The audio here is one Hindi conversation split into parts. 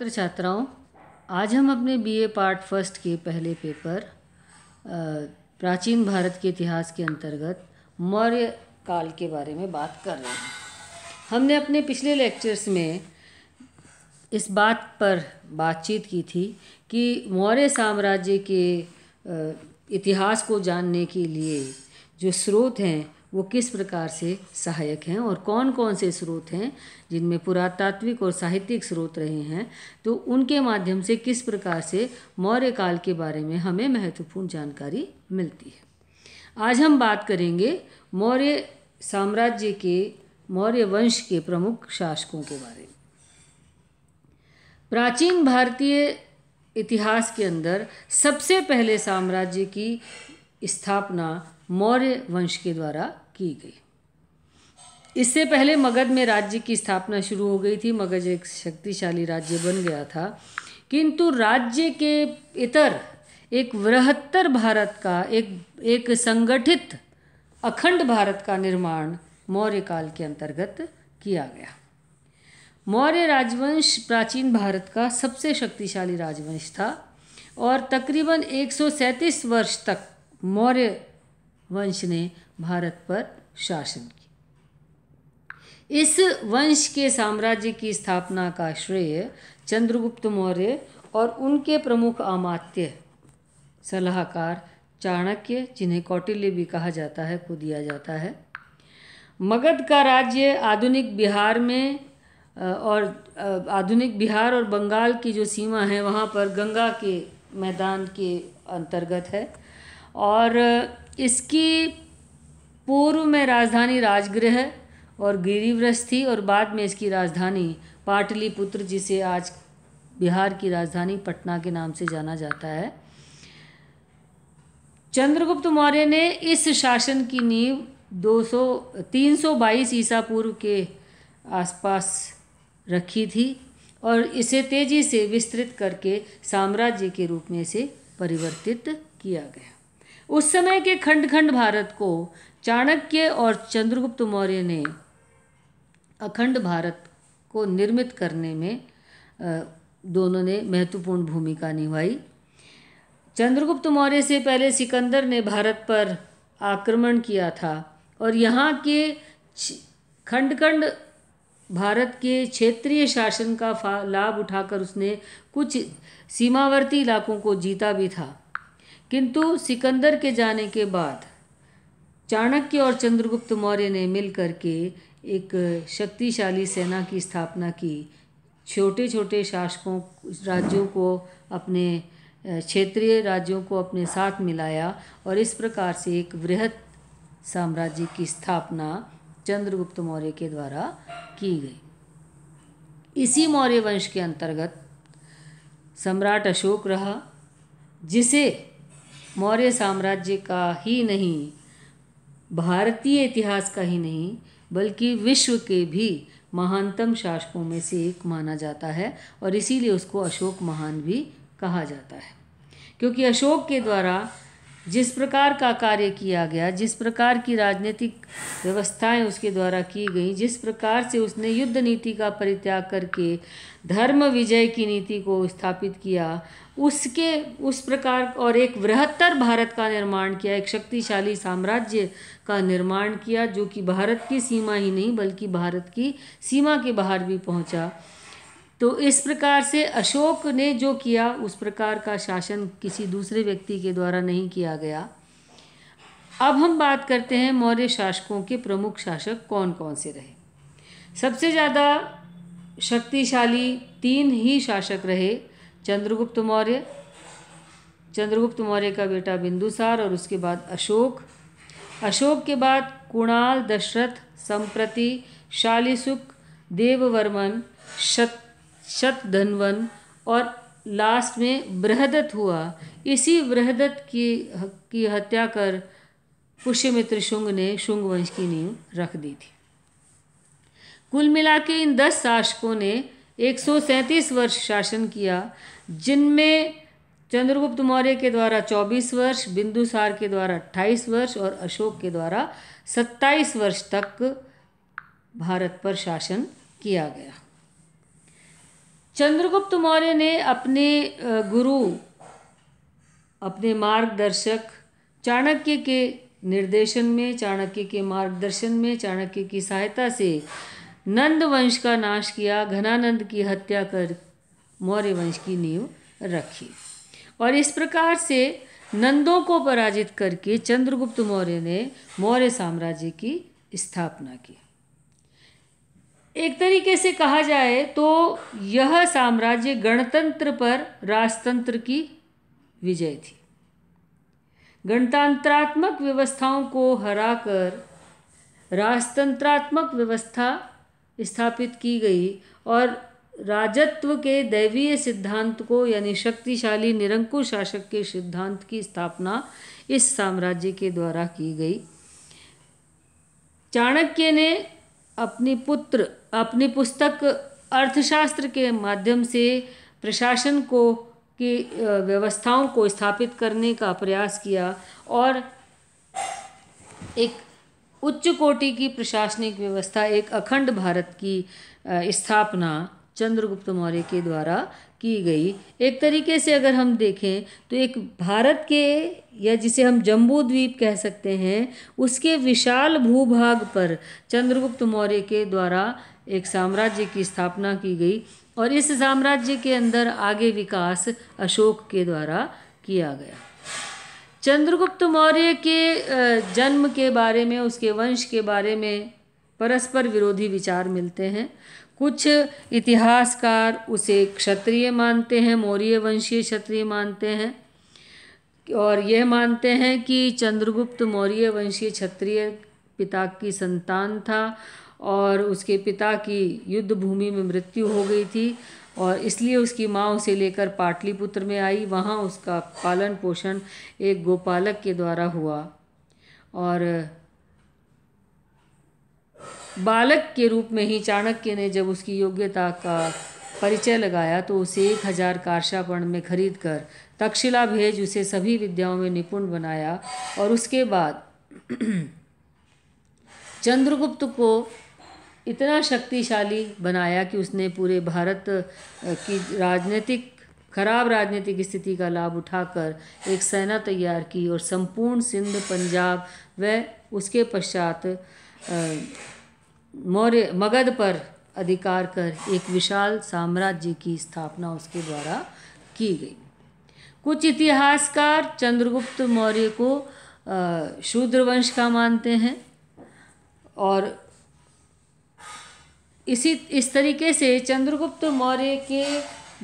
छात्र छात्राओं आज हम अपने बीए पार्ट फर्स्ट के पहले पेपर प्राचीन भारत के इतिहास के अंतर्गत मौर्य काल के बारे में बात कर रहे हैं हमने अपने पिछले लेक्चर्स में इस बात पर बातचीत की थी कि मौर्य साम्राज्य के इतिहास को जानने के लिए जो स्रोत हैं वो किस प्रकार से सहायक हैं और कौन कौन से स्रोत हैं जिनमें पुरातात्विक और साहित्यिक स्रोत रहे हैं तो उनके माध्यम से किस प्रकार से मौर्य काल के बारे में हमें महत्वपूर्ण जानकारी मिलती है आज हम बात करेंगे मौर्य साम्राज्य के मौर्य वंश के प्रमुख शासकों के बारे में प्राचीन भारतीय इतिहास के अंदर सबसे पहले साम्राज्य की स्थापना मौर्य वंश के द्वारा की गई इससे पहले मगध में राज्य की स्थापना शुरू हो गई थी मगध एक शक्तिशाली राज्य बन गया था किंतु राज्य के इतर एक वृहत्तर भारत का एक एक संगठित अखंड भारत का निर्माण मौर्य काल के अंतर्गत किया गया मौर्य राजवंश प्राचीन भारत का सबसे शक्तिशाली राजवंश था और तकरीबन 137 वर्ष तक मौर्य वंश ने भारत पर शासन किया इस वंश के साम्राज्य की स्थापना का श्रेय चंद्रगुप्त मौर्य और उनके प्रमुख आमात्य सलाहकार चाणक्य जिन्हें कौटिल्य भी कहा जाता है को दिया जाता है मगध का राज्य आधुनिक बिहार में और आधुनिक बिहार और बंगाल की जो सीमा है वहाँ पर गंगा के मैदान के अंतर्गत है और इसकी पूर्व में राजधानी राजगृह और गिरिव्रस थी और बाद में इसकी राजधानी पाटलिपुत्र जिसे आज बिहार की राजधानी पटना के नाम से जाना जाता है चंद्रगुप्त मौर्य ने इस शासन की नींव 200 322 ईसा पूर्व के आसपास रखी थी और इसे तेजी से विस्तृत करके साम्राज्य के रूप में इसे परिवर्तित किया गया उस समय के खंड खंड भारत को चाणक्य और चंद्रगुप्त मौर्य ने अखंड भारत को निर्मित करने में दोनों ने महत्वपूर्ण भूमिका निभाई चंद्रगुप्त मौर्य से पहले सिकंदर ने भारत पर आक्रमण किया था और यहाँ के खंड खंड भारत के क्षेत्रीय शासन का लाभ उठाकर उसने कुछ सीमावर्ती इलाकों को जीता भी था किंतु सिकंदर के जाने के बाद चाणक्य और चंद्रगुप्त मौर्य ने मिलकर के एक शक्तिशाली सेना की स्थापना की छोटे छोटे शासकों राज्यों को अपने क्षेत्रीय राज्यों को अपने साथ मिलाया और इस प्रकार से एक वृहत साम्राज्य की स्थापना चंद्रगुप्त मौर्य के द्वारा की गई इसी मौर्य वंश के अंतर्गत सम्राट अशोक रहा जिसे मौर्य साम्राज्य का ही नहीं भारतीय इतिहास का ही नहीं बल्कि विश्व के भी महानतम शासकों में से एक माना जाता है और इसीलिए उसको अशोक महान भी कहा जाता है क्योंकि अशोक के द्वारा जिस प्रकार का कार्य किया गया जिस प्रकार की राजनीतिक व्यवस्थाएं उसके द्वारा की गई जिस प्रकार से उसने युद्ध नीति का परित्याग करके धर्म विजय की नीति को स्थापित किया उसके उस प्रकार और एक बृहत्तर भारत का निर्माण किया एक शक्तिशाली साम्राज्य का निर्माण किया जो कि भारत की सीमा ही नहीं बल्कि भारत की सीमा के बाहर भी पहुंचा तो इस प्रकार से अशोक ने जो किया उस प्रकार का शासन किसी दूसरे व्यक्ति के द्वारा नहीं किया गया अब हम बात करते हैं मौर्य शासकों के प्रमुख शासक कौन कौन से रहे सबसे ज़्यादा शक्तिशाली तीन ही शासक रहे चंद्रगुप्त मौर्य चंद्रगुप्त मौर्य का बेटा बिंदुसार और उसके बाद अशोक अशोक के बाद कुणाल दशरथ संप्रति शालिसुक देववर्मन शत शत धनवन और लास्ट में बृहदत्त हुआ इसी बृहदत्त की की हत्या कर पुष्यमित्र शुंग ने शुंग वंश की नींव रख दी थी कुल मिला के इन दस शासकों ने सैंतीस वर्ष शासन किया जिनमें चंद्रगुप्त मौर्य के द्वारा 24 वर्ष बिंदुसार के द्वारा 28 वर्ष और अशोक के द्वारा 27 वर्ष तक भारत पर शासन किया गया चंद्रगुप्त मौर्य ने अपने गुरु अपने मार्गदर्शक चाणक्य के निर्देशन में चाणक्य के मार्गदर्शन में चाणक्य की सहायता से नंद वंश का नाश किया घनानंद की हत्या कर मौर्य वंश की नींव रखी और इस प्रकार से नंदों को पराजित करके चंद्रगुप्त मौर्य ने मौर्य साम्राज्य की स्थापना की एक तरीके से कहा जाए तो यह साम्राज्य गणतंत्र पर राजतंत्र की विजय थी गणतंत्रात्मक व्यवस्थाओं को हराकर राजतंत्रात्मक व्यवस्था स्थापित की गई और राजत्व के दैवीय सिद्धांत को यानी शक्तिशाली निरंकुश शासक के सिद्धांत की स्थापना इस साम्राज्य के द्वारा की गई चाणक्य ने अपनी पुत्र अपनी पुस्तक अर्थशास्त्र के माध्यम से प्रशासन को की व्यवस्थाओं को स्थापित करने का प्रयास किया और एक उच्च कोटि की प्रशासनिक व्यवस्था एक अखंड भारत की स्थापना चंद्रगुप्त मौर्य के द्वारा की गई एक तरीके से अगर हम देखें तो एक भारत के या जिसे हम जम्बू द्वीप कह सकते हैं उसके विशाल भूभाग पर चंद्रगुप्त मौर्य के द्वारा एक साम्राज्य की स्थापना की गई और इस साम्राज्य के अंदर आगे विकास अशोक के द्वारा किया गया चंद्रगुप्त मौर्य के जन्म के बारे में उसके वंश के बारे में परस्पर विरोधी विचार मिलते हैं कुछ इतिहासकार उसे क्षत्रिय मानते हैं मौर्य वंशीय क्षत्रिय मानते हैं और यह मानते हैं कि चंद्रगुप्त मौर्य वंशीय क्षत्रिय पिता की संतान था और उसके पिता की युद्ध भूमि में मृत्यु हो गई थी और इसलिए उसकी माँ उसे लेकर पाटलिपुत्र में आई वहाँ उसका पालन पोषण एक गोपालक के द्वारा हुआ और बालक के रूप में ही चाणक्य ने जब उसकी योग्यता का परिचय लगाया तो उसे एक हजार कारशापण में खरीद कर तक्षशिला भेज उसे सभी विद्याओं में निपुण बनाया और उसके बाद चंद्रगुप्त को इतना शक्तिशाली बनाया कि उसने पूरे भारत की राजनीतिक खराब राजनीतिक स्थिति का लाभ उठाकर एक सेना तैयार की और संपूर्ण सिंध पंजाब व उसके पश्चात मौर्य मगध पर अधिकार कर एक विशाल साम्राज्य की स्थापना उसके द्वारा की गई कुछ इतिहासकार चंद्रगुप्त मौर्य को शूद्र वंश का मानते हैं और इसी इस तरीके से चंद्रगुप्त मौर्य के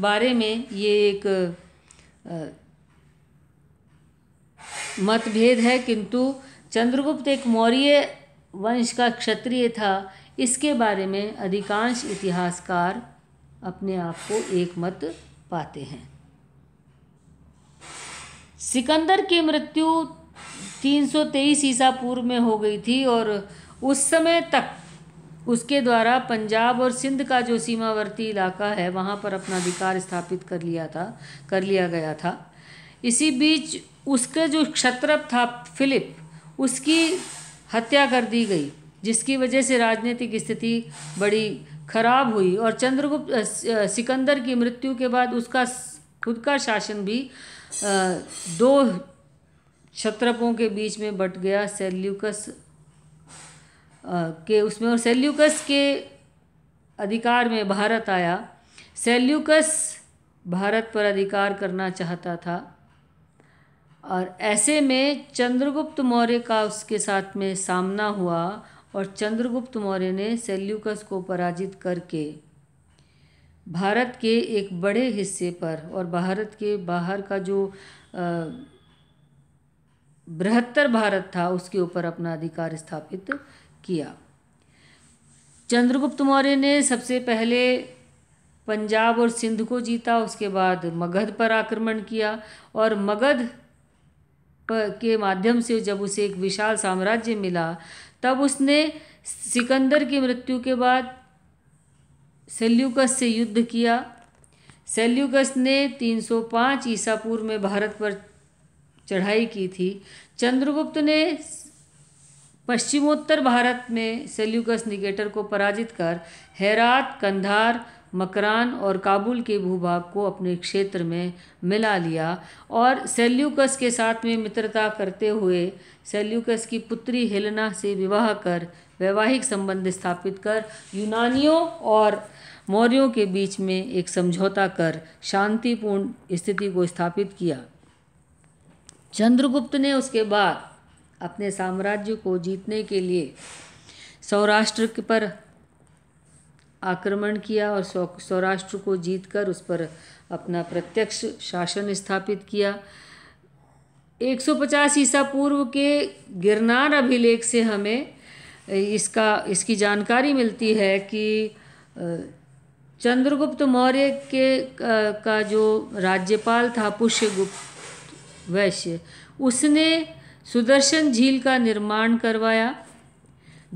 बारे में ये एक मतभेद है किंतु चंद्रगुप्त एक मौर्य वंश का क्षत्रिय था इसके बारे में अधिकांश इतिहासकार अपने आप को एक मत पाते हैं सिकंदर की मृत्यु 323 ईसा पूर्व में हो गई थी और उस समय तक उसके द्वारा पंजाब और सिंध का जो सीमावर्ती इलाका है वहाँ पर अपना अधिकार स्थापित कर लिया था कर लिया गया था इसी बीच उसके जो क्षत्रप था फिलिप उसकी हत्या कर दी गई जिसकी वजह से राजनीतिक स्थिति बड़ी खराब हुई और चंद्रगुप्त सिकंदर की मृत्यु के बाद उसका खुद का शासन भी दो क्षत्रपों के बीच में बट गया सेल्यूकस के उसमें और सेल्यूकस के अधिकार में भारत आया सेल्यूकस भारत पर अधिकार करना चाहता था और ऐसे में चंद्रगुप्त मौर्य का उसके साथ में सामना हुआ और चंद्रगुप्त मौर्य ने सेल्यूकस को पराजित करके भारत के एक बड़े हिस्से पर और भारत के बाहर का जो बृहत्तर भारत था उसके ऊपर अपना अधिकार स्थापित किया चंद्रगुप्त मौर्य ने सबसे पहले पंजाब और सिंध को जीता उसके बाद मगध पर आक्रमण किया और मगध के माध्यम से जब उसे एक विशाल साम्राज्य मिला तब उसने सिकंदर की मृत्यु के बाद सेल्यूकस से युद्ध किया सेल्यूकस ने 305 ईसा पूर्व में भारत पर चढ़ाई की थी चंद्रगुप्त ने पश्चिमोत्तर भारत में सेल्यूकस निकेटर को पराजित कर हेरात कंधार मकरान और काबुल के भूभाग को अपने क्षेत्र में मिला लिया और सेल्यूकस के साथ में मित्रता करते हुए सेल्यूकस की पुत्री हेलना से विवाह कर वैवाहिक संबंध स्थापित कर यूनानियों और मौर्यों के बीच में एक समझौता कर शांतिपूर्ण स्थिति को स्थापित किया चंद्रगुप्त ने उसके बाद अपने साम्राज्य को जीतने के लिए सौराष्ट्र पर आक्रमण किया और सौराष्ट्र को जीतकर उस पर अपना प्रत्यक्ष शासन स्थापित किया 150 ईसा पूर्व के गिरनार अभिलेख से हमें इसका इसकी जानकारी मिलती है कि चंद्रगुप्त मौर्य के का जो राज्यपाल था पुष्यगुप्त वैश्य उसने सुदर्शन झील का निर्माण करवाया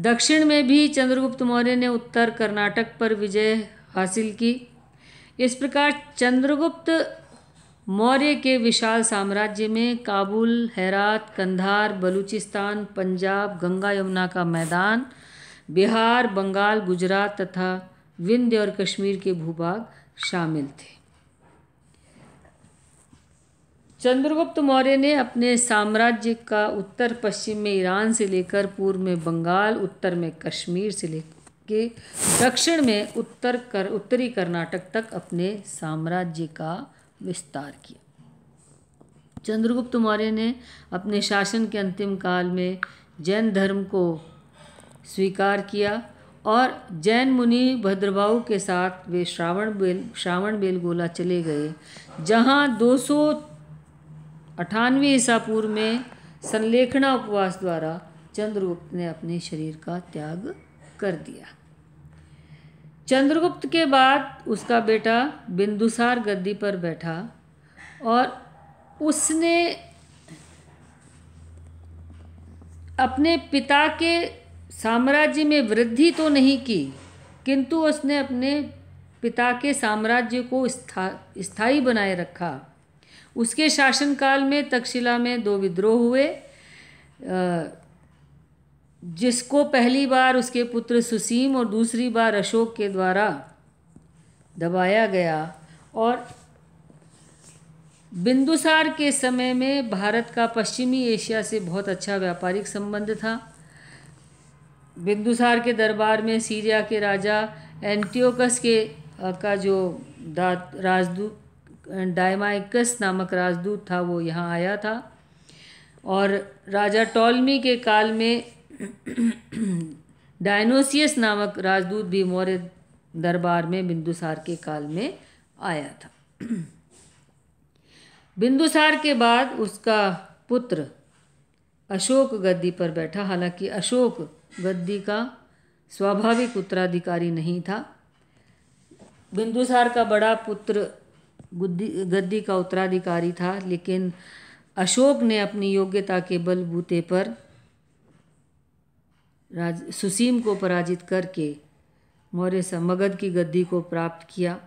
दक्षिण में भी चंद्रगुप्त मौर्य ने उत्तर कर्नाटक पर विजय हासिल की इस प्रकार चंद्रगुप्त मौर्य के विशाल साम्राज्य में काबुल हैरात कंधार बलूचिस्तान पंजाब गंगा यमुना का मैदान बिहार बंगाल गुजरात तथा विंध्य और कश्मीर के भूभाग शामिल थे चंद्रगुप्त मौर्य ने अपने साम्राज्य का उत्तर पश्चिम में ईरान से लेकर पूर्व में बंगाल उत्तर में कश्मीर से लेकर दक्षिण में उत्तर कर उत्तरी कर्नाटक तक अपने साम्राज्य का विस्तार किया चंद्रगुप्त मौर्य ने अपने शासन के अंतिम काल में जैन धर्म को स्वीकार किया और जैन मुनि भद्रभा के साथ वे श्रावण बेल श्रावण बेलगोला चले गए जहाँ 200 अठानवे ईसा पूर्व में संलेखना उपवास द्वारा चंद्रगुप्त ने अपने शरीर का त्याग कर दिया चंद्रगुप्त के बाद उसका बेटा बिंदुसार गद्दी पर बैठा और उसने अपने पिता के साम्राज्य में वृद्धि तो नहीं की किंतु उसने अपने पिता के साम्राज्य को स्था स्थायी बनाए रखा उसके शासनकाल में तक्षशिला में दो विद्रोह हुए जिसको पहली बार उसके पुत्र सुसीम और दूसरी बार अशोक के द्वारा दबाया गया और बिंदुसार के समय में भारत का पश्चिमी एशिया से बहुत अच्छा व्यापारिक संबंध था बिंदुसार के दरबार में सीरिया के राजा एंटियोकस के का जो राजदूत डायमाइकस नामक राजदूत था वो यहाँ आया था और राजा टॉलमी के काल में डायनोसियस नामक राजदूत भी मौर्य दरबार में बिंदुसार के काल में आया था बिंदुसार के बाद उसका पुत्र अशोक गद्दी पर बैठा हालांकि अशोक गद्दी का स्वाभाविक उत्तराधिकारी नहीं था बिंदुसार का बड़ा पुत्र गुद्दी गद्दी का उत्तराधिकारी था लेकिन अशोक ने अपनी योग्यता के बलबूते पर राज सुसीम को पराजित करके मौर्य मगध की गद्दी को प्राप्त किया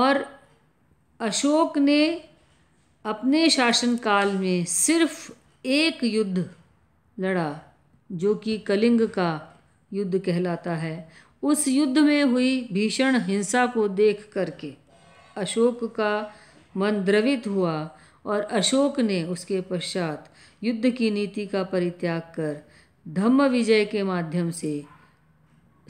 और अशोक ने अपने शासनकाल में सिर्फ एक युद्ध लड़ा जो कि कलिंग का युद्ध कहलाता है उस युद्ध में हुई भीषण हिंसा को देख करके अशोक का मन द्रवित हुआ और अशोक ने उसके पश्चात युद्ध की नीति का परित्याग कर धम्म विजय के माध्यम से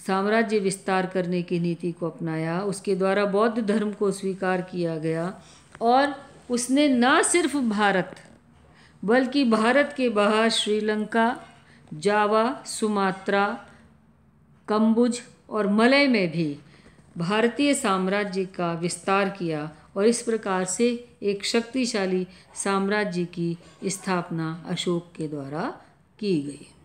साम्राज्य विस्तार करने की नीति को अपनाया उसके द्वारा बौद्ध धर्म को स्वीकार किया गया और उसने न सिर्फ भारत बल्कि भारत के बाहर श्रीलंका जावा सुमात्रा कंबुज और मलय में भी भारतीय साम्राज्य का विस्तार किया और इस प्रकार से एक शक्तिशाली साम्राज्य की स्थापना अशोक के द्वारा की गई